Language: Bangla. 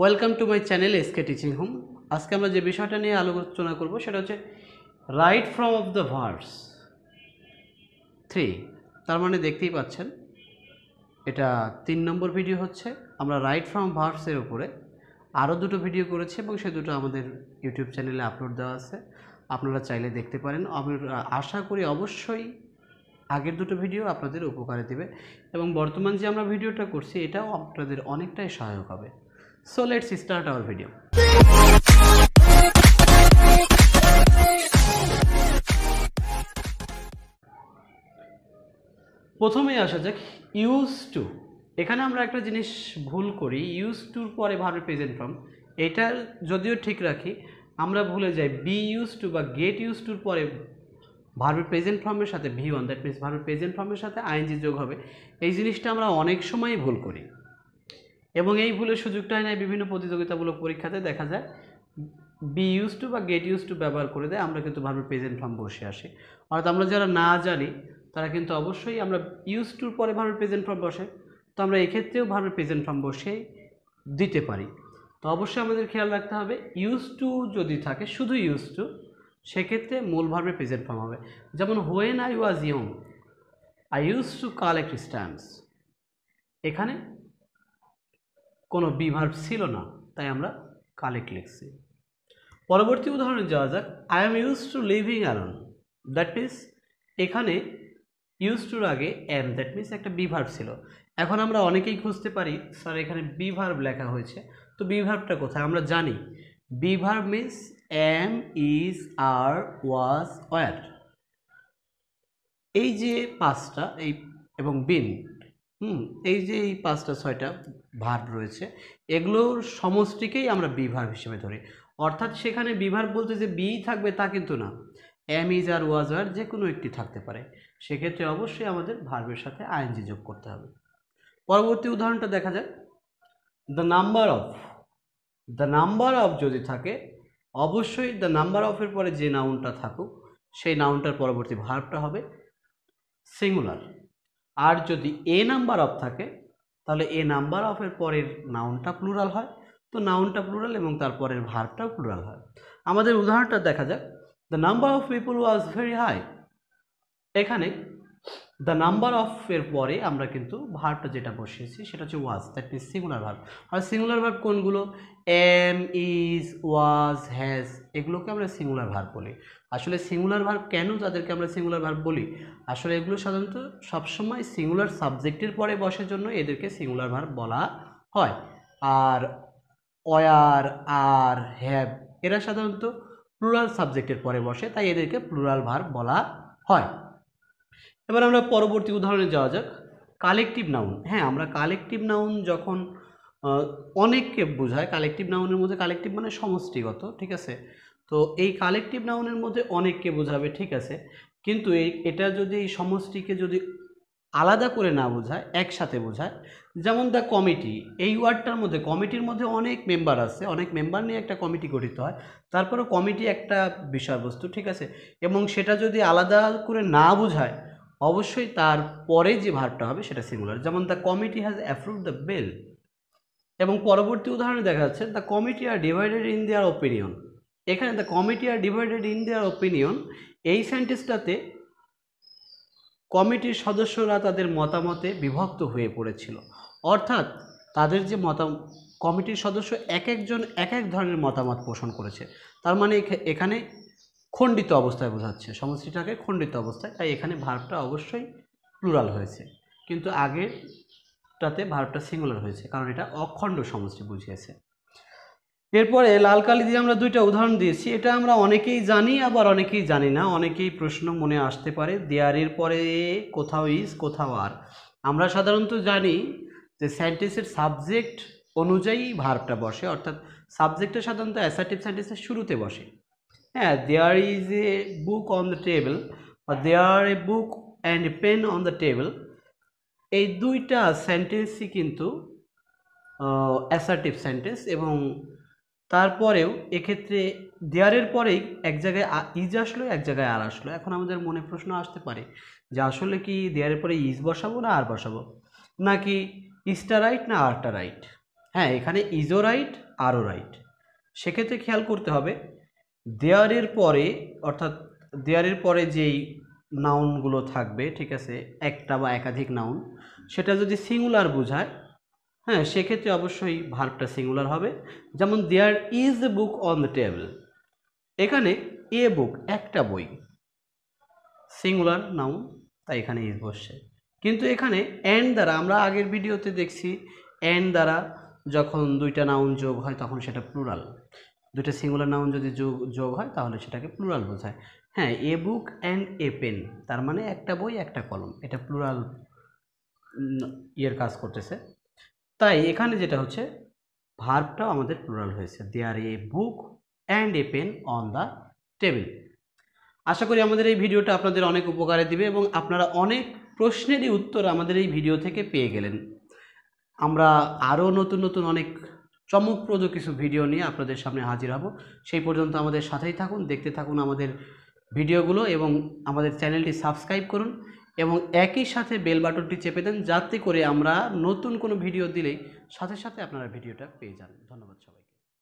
Welcome to my channel SK teaching home আজকে আমরা যে বিষয়টা নিয়ে আলোচনা করব সেটা হচ্ছে right form of the verbs three তার মানে দেখতেই পাচ্ছেন এটা তিন নম্বর ভিডিও হচ্ছে আমরা রাইট ফ্রম ভার্সের উপরে আরও দুটো ভিডিও করেছি এবং সে দুটো আমাদের ইউটিউব চ্যানেলে আপলোড দেওয়া আছে আপনারা চাইলে দেখতে পারেন আমি আশা করি অবশ্যই আগের দুটো ভিডিও আপনাদের উপকারে দেবে এবং বর্তমান যে আমরা ভিডিওটা করছি এটাও আপনাদের অনেকটাই সহায়ক হবে So let's start our video. প্রথমে আসা যাক ইউজ টু এখানে আমরা একটা জিনিস ভুল করি ইউজ টুর পরে ভার্বের প্রেজেন্ট ফর্ম এটা যদিও ঠিক রাখি আমরা ভুলে যাই বি ইউজ টু বা গেট ইউজ টুর পরে ভার্বের প্রেজেন্ট ফর্মের সাথে ভি ওয়ান দ্যাট মিনস ভার্বের প্রেজেন্ট ফর্মের সাথে আইএনজি যোগ হবে এই জিনিসটা আমরা অনেক সময় ভুল করি এবং এই ভুলের সুযোগটাই নেয় বিভিন্ন প্রতিযোগিতামূলক পরীক্ষাতে দেখা যায় বি ইউজ টু বা গেট ইউজ টু ব্যবহার করে দেয় আমরা কিন্তু ভার্বের প্রেজেন্ট ফর্ম বসে আসি অর্থাৎ আমরা যারা না জানি তারা কিন্তু অবশ্যই আমরা ইউজ টুর পরে ভার্বের প্রেজেন্ট ফর্ম বসে তো আমরা এক্ষেত্রেও ভার্বের প্রেজেন্ট ফর্ম বসে দিতে পারি তো অবশ্যই আমাদের খেয়াল রাখতে হবে ইউজ টু যদি থাকে শুধু ইউজ টু সেক্ষেত্রে মূল ভার্বের প্রেজেন্ট ফর্ম হবে যেমন when I was young I use to collect stamps এখানে কোনো বিভার্ভ ছিল না তাই আমরা কালেক্ট লিখছি পরবর্তী উদাহরণে যাওয়া যাক I am use to living alone that means এখানে ইউজ টুর আগে এম দ্যাট মিনস একটা বিভার্ভ ছিল এখন আমরা অনেকেই খুঁজতে পারি স্যার এখানে বিভার লেখা হয়েছে তো বিভারটা কোথায় আমরা জানি be verb means am is are was were এই যে পাঁচটা এই এবং বিন হুম এই যে এই পাঁচটা ছয়টা ভার্ব রয়েছে এগুলোর সমষ্টিকেই আমরা বিভার্ব হিসেবে ধরি অর্থাৎ সেখানে বিভার্ব বলতে যে বি থাকবে তা কিন্তু না এম ইজ আর ওয়াজ আর যে কোনো একটি থাকতে পারে সেক্ষেত্রে অবশ্যই আমাদের ভার্বের সাথে আইএনজি যোগ করতে হবে পরবর্তী উদাহরণটা দেখা যাক the number of the number of যদি থাকে অবশ্যই দ্য নাম্বার অফের পরে যে নাউনটা থাকুক সেই নাউনটার পরবর্তী ভার্বটা হবে সিঙ্গুলার আর যদি এ নাম্বার অফ থাকে তাহলে এ নাম্বার অফের পরের নাউনটা প্লুরাল হয় তো নাউনটা প্লুরাল এবং তারপরের ভারটাও প্লুরাল হয় আমাদের উদাহরণটা দেখা যাক the number of people was very high এখানে দ্য নাম্বার অফ এর পরে আমরা কিন্তু ভার্বটা যেটা বসিয়েছি সেটা হচ্ছে was that mean singular verb আর সিঙ্গুলার ভার্ব কোনগুলো এম ইজ ওয়াজ হ্যাজ এগুলোকে আমরা সিঙ্গুলার ভার্ব বলি আসলে সিঙ্গুলার ভার্ব কেন যাদেরকে আমরা সিঙ্গুলার ভার্ব বলি আসলে এগুলো সাধারণত সবসময় সিঙ্গুলার সাবজেক্টের পরে বসার জন্য এদেরকে সিঙ্গুলার ভার্ব বলা হয় আর অয়ার আর হ্যাভ এরা সাধারণত প্লুরাল সাবজেক্টের পরে বসে তাই এদেরকে প্লুরাল ভার্ব বলা হয় এবার আমরা পরবর্তী উদাহরণে যাওয়া যাক কালেকটিভ নাউন হ্যাঁ আমরা কালেকটিভ নাউন যখন অনেককে বোঝায় কালেকটিভ নাউনের মধ্যে কালেকটিভ মানে সমষ্টিগত ঠিক আছে তো এই কালেকটিভ নাউনের মধ্যে অনেককে বোঝাবে ঠিক আছে কিন্তু এই এটা যদি এই সমষ্টিকে যদি আলাদা করে না বোঝায় একসাথে বোঝায় যেমন দ্য কমিটি এই ওয়ার্ডটার মধ্যে কমিটির মধ্যে অনেক মেম্বার আছে অনেক মেম্বার নিয়ে একটা কমিটি গঠিত হয় তারপরেও কমিটি একটা বিষয়বস্তু ঠিক আছে এবং সেটা যদি আলাদা করে না বোঝায় অবশ্যই তার পরে যে ভার্বটা হবে সেটা সিঙ্গুলার যেমন the committee has approve the bill এবং পরবর্তী উদাহরণে দেখা যাচ্ছে the committee are divided in their opinion এখানে the committee are divided in their opinion এই সেন্টেন্সটাতে কমিটির সদস্যরা তাদের মতামতে বিভক্ত হয়ে পড়েছিল অর্থাৎ তাদের যে মতাম কমিটির সদস্য এক একজন এক এক ধরনের মতামত পোষণ করেছে তার মানে এখানে খণ্ডিত অবস্থায় বোঝাচ্ছে সমষ্টিটাকে খণ্ডিত অবস্থায় তাই এখানে ভার্বটা অবশ্যই প্লুরাল হয়েছে কিন্তু আগেরটাতে ভার্বটা সিঙ্গুলার হয়েছে কারণ এটা অখণ্ড সমষ্টি বুঝিয়েছে এরপরে লাল কালি দিয়ে আমরা দুইটা উদাহরণ দিয়েছি এটা আমরা অনেকেই জানি আবার অনেকেই জানি না অনেকেই প্রশ্ন মনে আসতে পারে দেয়ারের পরে কোথাও ইজ কোথাও আর আমরা সাধারণত জানি যে সায়েন্টিস্টের সাবজেক্ট অনুযায়ী ভার্বটা বসে অর্থাৎ সাবজেক্টটা সাধারণত অ্যাসার্টিভ সায়েন্টিস্টের শুরুতে বসে হ্যাঁ there is a book on the table বা there a book and a pen on the table এই দুইটা সেন্টেন্সই কিন্তু অ্যাসার্টিভ সেন্টেন্স এবং তারপরেও এক্ষেত্রে দেয়ারের পরেই এক জায়গায় ইজ আসলো এক জায়গায় আর আসলো এখন আমাদের মনে প্রশ্ন আসতে পারে যে আসলে কি দেয়ারের পরে ইজ বসাবো না আর বসাবো নাকি ইজটা রাইট না আরটা রাইট হ্যাঁ এখানে ইজও রাইট আরও রাইট সেক্ষেত্রে খেয়াল করতে হবে দেয়ারের পরে অর্থাৎ দেয়ারের পরে যেই নাউনগুলো থাকবে ঠিক আছে একটা বা একাধিক নাউন সেটা যদি সিঙ্গুলার বোঝায় হ্যাঁ সেক্ষেত্রে অবশ্যই ভার্বটা সিঙ্গুলার হবে যেমন there is a book on the table এখানে এ বুক একটা বই সিঙ্গুলার নাউন তাই এখানে ইজ বসছে কিন্তু এখানে অ্যান্ড দ্বারা আমরা আগের ভিডিওতে দেখছি অ্যান্ড দ্বারা যখন দুইটা নাউন যোগ হয় তখন সেটা প্লুরাল দুটো সিঙ্গুলার নাউন যদি যোগ যোগ হয় তাহলে সেটাকে প্লুরাল বোঝায় হ্যাঁ এ বুক অ্যান্ড এ পেন তার মানে একটা বই একটা কলম এটা প্লুরাল ইয়ের কাজ করতেছে তাই এখানে যেটা হচ্ছে ভার্বটাও আমাদের প্লুরাল হয়েছে there a book and a pen on the table আশা করি আমাদের এই ভিডিওটা আপনাদের অনেক উপকারে দিবে এবং আপনারা অনেক প্রশ্নেরই উত্তর আমাদের এই ভিডিও থেকে পেয়ে গেলেন আমরা আরও নতুন নতুন অনেক চমকপ্রদ কিছু ভিডিও নিয়ে আপনাদের সামনে হাজির হব সেই পর্যন্ত আমাদের সাথেই থাকুন দেখতে থাকুন আমাদের ভিডিওগুলো এবং আমাদের চ্যানেলটি সাবস্ক্রাইব করুন এবং একই সাথে বেল বাটনটি চেপে দেন যাতে করে আমরা নতুন কোনো ভিডিও দিলেই সাথে সাথে আপনারা ভিডিওটা পেয়ে যান ধন্যবাদ সবাই